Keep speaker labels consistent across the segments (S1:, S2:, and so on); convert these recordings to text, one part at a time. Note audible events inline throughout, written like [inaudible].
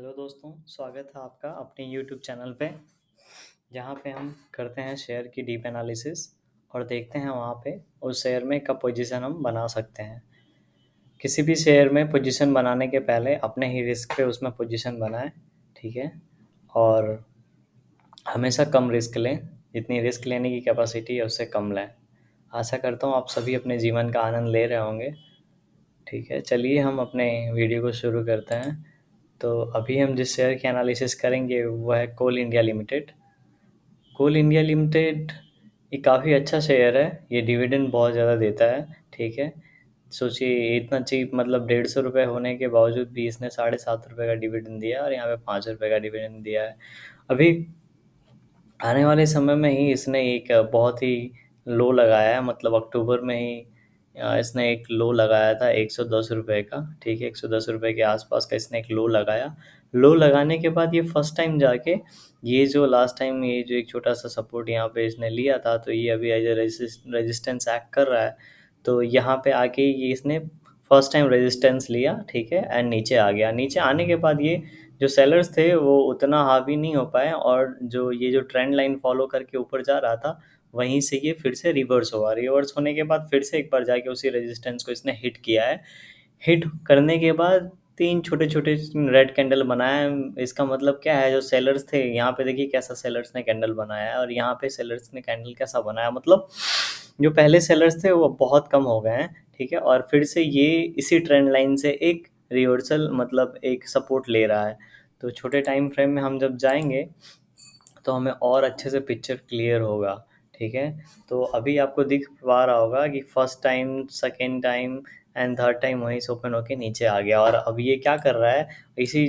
S1: hello दोस्तों स्वागत है आपका अपने यूट्यूब चैनल पे जहाँ पे हम करते हैं शेयर की डीप एनालिसिस और देखते हैं वहाँ पे उस शेयर में कब पोजीशन हम बना सकते हैं किसी भी शेयर में पोजीशन बनाने के पहले अपने ही रिस्क पे उसमें पोजीशन बनाएं ठीक है और हमेशा कम रिस्क लें जितनी रिस्क लेने की कैपेसिटी है उससे कम लें आशा करता हूँ आप सभी अपने जीवन का आनंद ले रहे होंगे ठीक है चलिए हम अपने वीडियो को शुरू करते हैं तो अभी हम जिस शेयर की एनालिसिस करेंगे वह है coal India limited coal India limited ये काफ़ी अच्छा शेयर है ये डिविडेंड बहुत ज़्यादा देता है ठीक है सोचिए इतना चीप मतलब डेढ़ सौ रुपये होने के बावजूद भी इसने साढ़े सात रुपये का डिविडेंड दिया और यहाँ पे पाँच रुपये का डिविडेंड दिया है अभी आने वाले समय में ही इसने एक बहुत ही लो लगाया है मतलब अक्टूबर में ही इसने एक लो लगाया था एक सौ दस रुपये का ठीक है एक सौ दस रुपये के आसपास का इसने एक लो लगाया लो लगाने के बाद ये फर्स्ट टाइम जाके ये जो लास्ट टाइम ये जो एक छोटा सा सपोर्ट यहाँ पे इसने लिया था तो ये अभी एज ए रजिस्टेंस एक्ट कर रहा है तो यहाँ पे आके ये इसने फर्स्ट टाइम रेजिस्टेंस लिया ठीक है एंड नीचे आ गया नीचे आने के बाद ये जो सेलर्स थे वो उतना हावी नहीं हो पाए और जो ये जो ट्रेंड लाइन फॉलो करके ऊपर जा रहा था वहीं से ये फिर से रिवर्स हुआ रिवर्स होने के बाद फिर से एक बार जाके उसी रेजिस्टेंस को इसने हिट किया है हिट करने के बाद तीन छोटे छोटे रेड कैंडल बनाए इसका मतलब क्या है जो सेलर्स थे यहाँ पे देखिए कैसा सेलर्स ने कैंडल बनाया और यहाँ पे सेलर्स ने कैंडल कैसा बनाया मतलब जो पहले सेलर्स थे वो बहुत कम हो गए हैं ठीक है और फिर से ये इसी ट्रेंड लाइन से एक रिवर्सल मतलब एक सपोर्ट ले रहा है तो छोटे टाइम फ्रेम में हम जब जाएंगे तो हमें और अच्छे से पिक्चर क्लियर होगा ठीक है तो अभी आपको दिख पा रहा होगा कि first time second time and third time वहीं से ओपन होके नीचे आ गया और अब ये क्या कर रहा है इसी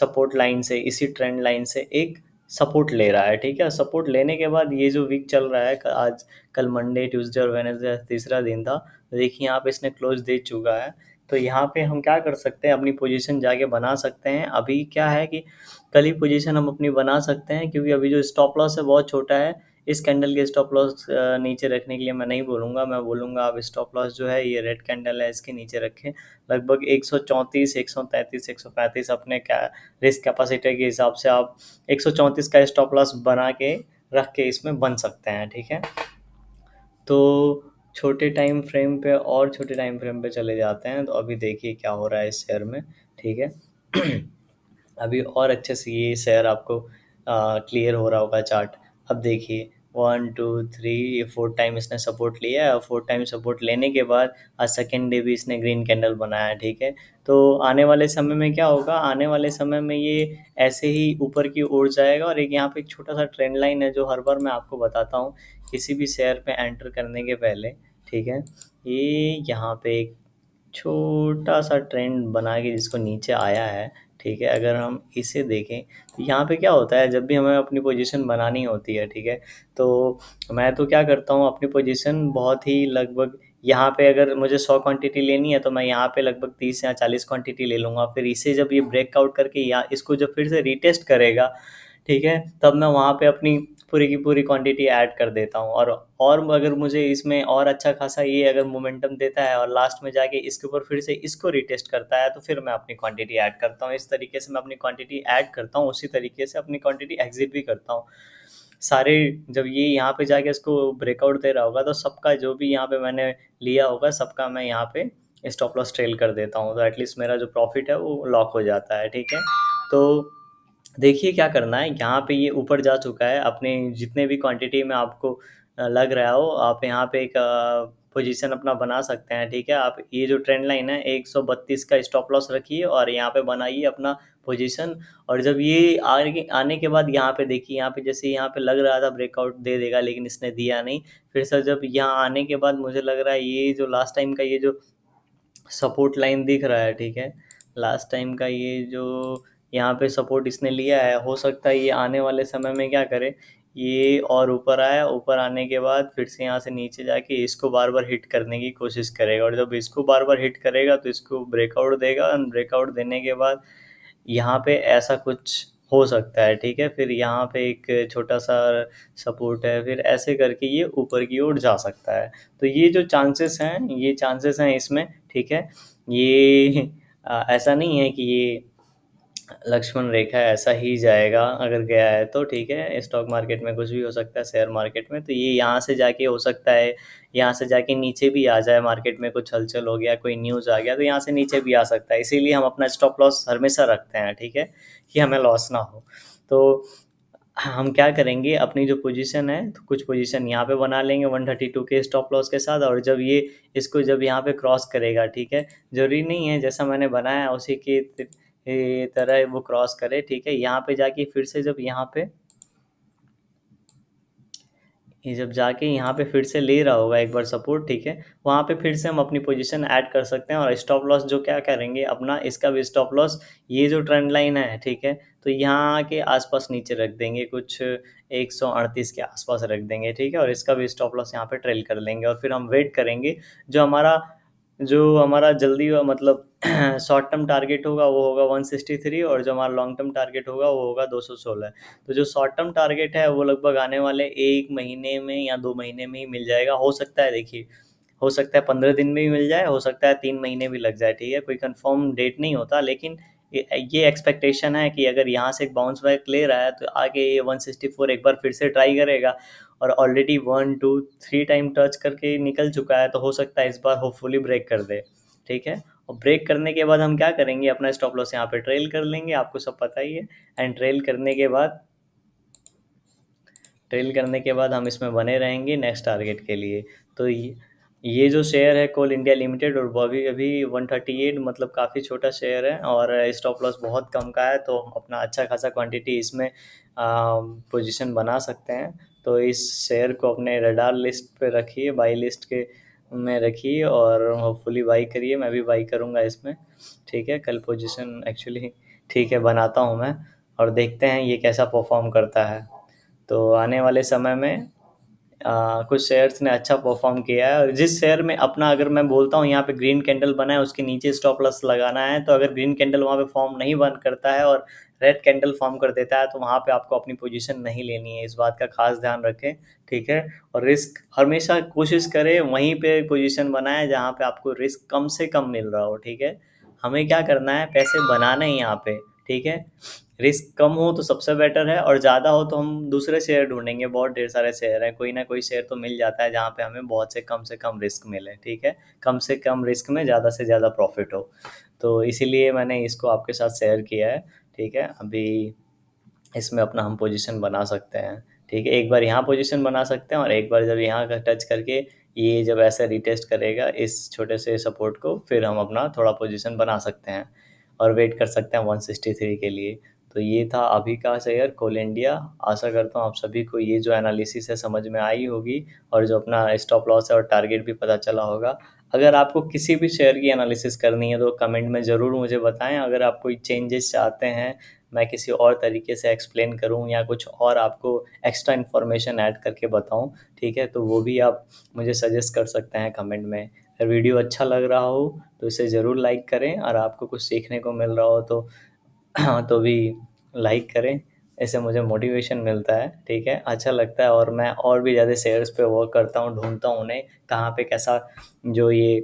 S1: सपोर्ट लाइन से इसी ट्रेंड लाइन से एक सपोर्ट ले रहा है ठीक है सपोर्ट लेने के बाद ये जो वीक चल रहा है आज कल मंडे ट्यूसडे और वेनेसडे तीसरा दिन था देखिए यहाँ पे इसने क्लोज दे चुका है तो यहाँ पे हम क्या कर सकते हैं अपनी पोजीशन जाके बना सकते हैं अभी क्या है कि कल ही पोजीशन हम अपनी बना सकते हैं क्योंकि अभी जो स्टॉप लॉस है बहुत छोटा है इस कैंडल के स्टॉप लॉस नीचे रखने के लिए मैं नहीं बोलूँगा मैं बोलूँगा आप स्टॉप लॉस जो है ये रेड कैंडल है इसके नीचे रखें लगभग 134, 133, 135 अपने क्या रिस्क कैपेसिटी के हिसाब से आप 134 का स्टॉप लॉस बना के रख के इसमें बन सकते हैं ठीक है तो छोटे टाइम फ्रेम पे और छोटे टाइम फ्रेम पे चले जाते हैं तो अभी देखिए क्या हो रहा है इस शेयर में ठीक है [clears throat] अभी और अच्छे से ये शेयर आपको क्लियर हो रहा होगा चार्ट अब देखिए वन टू थ्री ये फोर्थ टाइम इसने सपोर्ट लिया है और फोर्थ टाइम सपोर्ट लेने के बाद आज सेकेंड डे भी इसने ग्रीन कैंडल बनाया ठीक है तो आने वाले समय में क्या होगा आने वाले समय में ये ऐसे ही ऊपर की ओर जाएगा और एक यहाँ पे एक छोटा सा ट्रेंड लाइन है जो हर बार मैं आपको बताता हूँ किसी भी शेयर पे एंटर करने के पहले ठीक है ये यहाँ पे एक छोटा सा ट्रेंड बना के जिसको नीचे आया है ठीक है अगर हम इसे देखें तो यहाँ पे क्या होता है जब भी हमें अपनी पोजीशन बनानी होती है ठीक है तो मैं तो क्या करता हूँ अपनी पोजीशन बहुत ही लगभग यहाँ पे अगर मुझे सौ क्वांटिटी लेनी है तो मैं यहाँ पे लगभग तीस या चालीस क्वांटिटी ले लूँगा फिर इसे जब ये ब्रेकआउट करके या इसको जब फिर से रिटेस्ट करेगा ठीक है तब मैं वहाँ पे अपनी पूरी की पूरी क्वांटिटी ऐड कर देता हूँ और और अगर मुझे इसमें और अच्छा खासा ये अगर मोमेंटम देता है और लास्ट में जाके इसके ऊपर फिर से इसको रिटेस्ट करता है तो फिर मैं अपनी क्वांटिटी ऐड करता हूँ इस तरीके से मैं अपनी क्वांटिटी ऐड करता हूँ उसी तरीके से अपनी क्वांटिटी एग्जिट भी करता हूँ सारे जब ये यहाँ पे जाके इसको ब्रेकआउट दे रहा होगा तो सबका जो भी यहाँ पे मैंने लिया होगा सबका मैं यहाँ पे स्टॉप लॉस ट्रेल कर देता हूँ तो एटलीस्ट मेरा जो प्रॉफिट है वो लॉक हो जाता है ठीक है तो देखिए क्या करना है यहाँ पे ये ऊपर जा चुका है अपने जितने भी क्वांटिटी में आपको लग रहा हो आप यहाँ पे एक पोजीशन अपना बना सकते हैं ठीक है आप ये जो ट्रेंड लाइन है 132 का स्टॉप लॉस रखिए और यहाँ पे बनाइए अपना पोजीशन और जब ये आने के बाद यहाँ पे देखिए यहाँ पे जैसे यहाँ पे लग रहा था ब्रेकआउट दे देगा लेकिन इसने दिया नहीं फिर सर जब यहाँ आने के बाद मुझे लग रहा है ये जो लास्ट टाइम का ये जो सपोर्ट लाइन दिख रहा है ठीक है लास्ट टाइम का ये जो यहाँ पे सपोर्ट इसने लिया है हो सकता है ये आने वाले समय में क्या करे ये और ऊपर आया ऊपर आने के बाद फिर से यहाँ से नीचे जाके इसको बार बार हिट करने की कोशिश करेगा और जब इसको बार बार हिट करेगा तो इसको ब्रेकआउट देगा एंड ब्रेकआउट देने के बाद यहाँ पे ऐसा कुछ हो सकता है ठीक है फिर यहाँ पे एक छोटा सा सपोर्ट है फिर ऐसे करके ये ऊपर की ओर जा सकता है तो ये जो चांसेस हैं ये चांसेस हैं इसमें ठीक है ये आ, ऐसा नहीं है कि ये लक्ष्मण रेखा ऐसा ही जाएगा अगर गया है तो ठीक है स्टॉक मार्केट में कुछ भी हो सकता है शेयर मार्केट में तो ये यहाँ से जाके हो सकता है यहाँ से जाके नीचे भी आ जाए मार्केट में कुछ हलचल हो गया कोई न्यूज़ आ गया तो यहाँ से नीचे भी आ सकता है इसीलिए हम अपना स्टॉप लॉस हमेशा रखते हैं ठीक है कि हमें लॉस ना हो तो हम क्या करेंगे अपनी जो पोजीशन है तो कुछ पोजीशन यहाँ पे बना लेंगे 132 के स्टॉप लॉस के साथ और जब ये इसको जब यहाँ पे क्रॉस करेगा ठीक है ज़रूरी नहीं है जैसा मैंने बनाया उसी के तरह वो क्रॉस करे ठीक है यहाँ पे जाके फिर से जब यहाँ पे ये जब जाके यहाँ पे फिर से ले रहा होगा एक बार सपोर्ट ठीक है वहाँ पे फिर से हम अपनी पोजीशन ऐड कर सकते हैं और स्टॉप लॉस जो क्या करेंगे अपना इसका भी स्टॉप लॉस ये जो ट्रेंड लाइन है ठीक है तो यहाँ के आसपास नीचे रख देंगे कुछ 138 के आसपास रख देंगे ठीक है और इसका भी स्टॉप लॉस यहाँ पे ट्रेल कर लेंगे और फिर हम वेट करेंगे जो हमारा जो हमारा जल्दी मतलब शॉर्ट टर्म टारगेट होगा वो होगा 163 और जो हमारा लॉन्ग टर्म टारगेट होगा वो होगा 216 तो जो शॉर्ट टर्म टारगेट है वो लगभग आने वाले एक महीने में या दो महीने में ही मिल जाएगा हो सकता है देखिए हो सकता है पंद्रह दिन में भी मिल जाए हो सकता है तीन महीने भी लग जाए ठीक है कोई कंफर्म डेट नहीं होता लेकिन ये एक्सपेक्टेशन है कि अगर यहाँ से एक बाउंस बैक ले रहा है तो आगे ये 164 एक बार फिर से ट्राई करेगा और already one two three time touch करके निकल चुका है तो हो सकता है इस बार होपफुली ब्रेक कर दे ठीक है और ब्रेक करने के बाद हम क्या करेंगे अपना स्टॉप लॉस यहाँ पे ट्रेल कर लेंगे आपको सब पता ही है एंड ट्रेल करने के बाद ट्रेल करने के बाद हम इसमें बने रहेंगे नेक्स्ट टारगेट के लिए तो ये ये जो शेयर है कोल इंडिया लिमिटेड और वो अभी अभी 138 मतलब काफ़ी छोटा शेयर है और स्टॉप लॉस बहुत कम का है तो अपना अच्छा खासा क्वांटिटी इसमें पोजीशन बना सकते हैं तो इस शेयर को अपने रडार लिस्ट पे रखिए बाई लिस्ट के में रखिए और होपफुली बाई करिए मैं भी बाई करूँगा इसमें ठीक है कल पोजिशन एक्चुअली ठीक है बनाता हूँ मैं और देखते हैं ये कैसा परफॉर्म करता है तो आने वाले समय में कुछ शेयर्स ने अच्छा परफॉर्म किया है और जिस शेयर में अपना अगर मैं बोलता हूँ यहाँ पे ग्रीन कैंडल बना है उसके नीचे स्टॉप लॉस लगाना है तो अगर ग्रीन कैंडल वहाँ पे फॉर्म नहीं बन करता है और रेड कैंडल फॉर्म कर देता है तो वहाँ पे आपको अपनी पोजीशन नहीं लेनी है इस बात का खास ध्यान रखें ठीक है और रिस्क हमेशा कोशिश करें वहीं पर पोजिशन बनाए जहाँ पर आपको रिस्क कम से कम मिल रहा हो ठीक है हमें क्या करना है पैसे बनाना है यहाँ पर ठीक है रिस्क कम हो तो सबसे बेटर है और ज़्यादा हो तो हम दूसरे शेयर ढूंढेंगे बहुत ढेर सारे शेयर हैं कोई ना कोई शेयर तो मिल जाता है जहाँ पे हमें बहुत से कम से कम रिस्क मिले ठीक है कम से कम रिस्क में ज़्यादा से ज़्यादा प्रॉफिट हो तो इसीलिए मैंने इसको आपके साथ शेयर किया है ठीक है अभी इसमें अपना हम पोजिशन बना सकते हैं ठीक है एक बार यहाँ पोजिशन बना सकते हैं और एक बार जब यहाँ का टच करके ये जब ऐसा रिटेस्ट करेगा इस छोटे से सपोर्ट को फिर हम अपना थोड़ा पोजिशन बना सकते हैं और वेट कर सकते हैं 163 के लिए तो ये था अभी का शेयर कोल इंडिया आशा करता हूँ आप सभी को ये जो एनालिसिस है समझ में आई होगी और जो अपना स्टॉप लॉस है और टारगेट भी पता चला होगा अगर आपको किसी भी शेयर की एनालिसिस करनी है तो कमेंट में ज़रूर मुझे बताएं अगर आप कोई चेंजेस चाहते हैं मैं किसी और तरीके से एक्सप्लेन करूं या कुछ और आपको एक्स्ट्रा इन्फॉर्मेशन ऐड करके बताऊं ठीक है तो वो भी आप मुझे सजेस्ट कर सकते हैं कमेंट में अगर वीडियो अच्छा लग रहा हो तो इसे ज़रूर लाइक करें और आपको कुछ सीखने को मिल रहा हो तो [clears throat] तो भी लाइक करें इससे मुझे मोटिवेशन मिलता है ठीक है अच्छा लगता है और मैं और भी ज़्यादा शेयर्स पे वर्क करता हूँ ढूंढता हूँ उन्हें कहाँ पे कैसा जो ये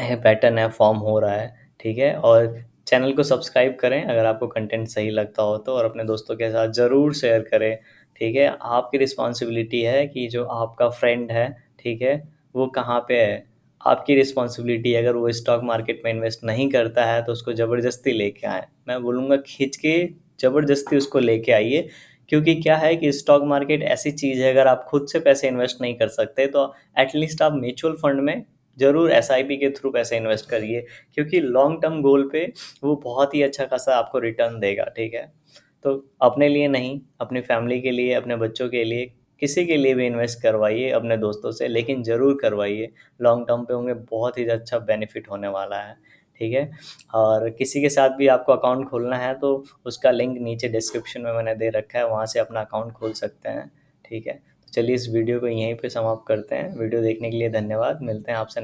S1: है पैटर्न है फॉर्म हो रहा है ठीक है और चैनल को सब्सक्राइब करें अगर आपको कंटेंट सही लगता हो तो और अपने दोस्तों के साथ ज़रूर शेयर करें ठीक है आपकी रिस्पॉन्सिबिलिटी है कि जो आपका फ्रेंड है ठीक है वो कहाँ पे है आपकी रिस्पॉन्सिबिलिटी अगर वो स्टॉक मार्केट में इन्वेस्ट नहीं करता है तो उसको ज़बरदस्ती लेके आए मैं बोलूँगा खींच के ज़बरदस्ती उसको लेके आइए क्योंकि क्या है कि स्टॉक मार्केट ऐसी चीज़ है अगर आप खुद से पैसे इन्वेस्ट नहीं कर सकते तो एटलीस्ट आप म्यूचुअल फंड में ज़रूर एस के थ्रू पैसे इन्वेस्ट करिए क्योंकि लॉन्ग टर्म गोल पे वो बहुत ही अच्छा खासा आपको रिटर्न देगा ठीक है तो अपने लिए नहीं अपनी फैमिली के लिए अपने बच्चों के लिए किसी के लिए भी इन्वेस्ट करवाइए अपने दोस्तों से लेकिन ज़रूर करवाइए लॉन्ग टर्म पे होंगे बहुत ही अच्छा बेनिफिट होने वाला है ठीक है और किसी के साथ भी आपको अकाउंट खोलना है तो उसका लिंक नीचे डिस्क्रिप्शन में मैंने दे रखा है वहाँ से अपना अकाउंट खोल सकते हैं ठीक है तो चलिए इस वीडियो को यहीं पर समाप्त करते हैं वीडियो देखने के लिए धन्यवाद मिलते हैं आपसे